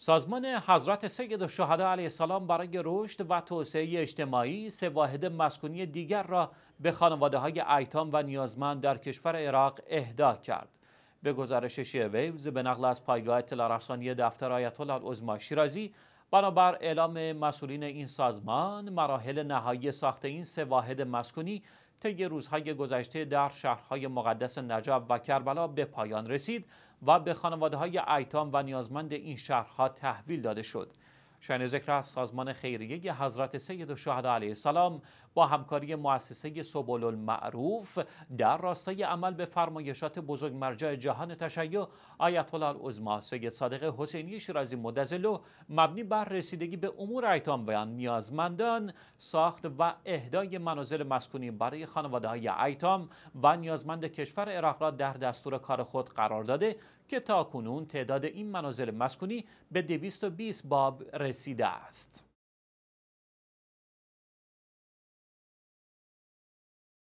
سازمان حضرت سید الشهدا علیه السلام برای رشد و توسعه اجتماعی سه واحد مسکونی دیگر را به خانواده های ایتام و نیازمند در کشور عراق اهدا کرد. به گزارش ویوز به نقل از پایگاه تلارسانی دفتر آیت الله شیرازی بنابر اعلام مسئولین این سازمان مراحل نهایی ساخت این سه واحد مسکونی طی روزهای گذشته در شهرهای مقدس نجف و کربلا به پایان رسید و به خانواده های ایتام و نیازمند این شهرها تحویل داده شد شاین ذکر از سازمان خیریه حضرت سید الشهدا علیه السلام با همکاری مؤسسه سبول المعروف در راستای عمل به فرمایشات بزرگ مرجع جهان تشیع آیت الله العظما سید صادق حسینی شیرازی مدزلو مبنی بر رسیدگی به امور ایتام و نیازمندان ساخت و اهدای منازل مسکونی برای خانواده های ایتام و نیازمند کشور عراق را در دستور کار خود قرار داده که تا کنون تعداد این منازل مسکونی به 220 باب رسیده است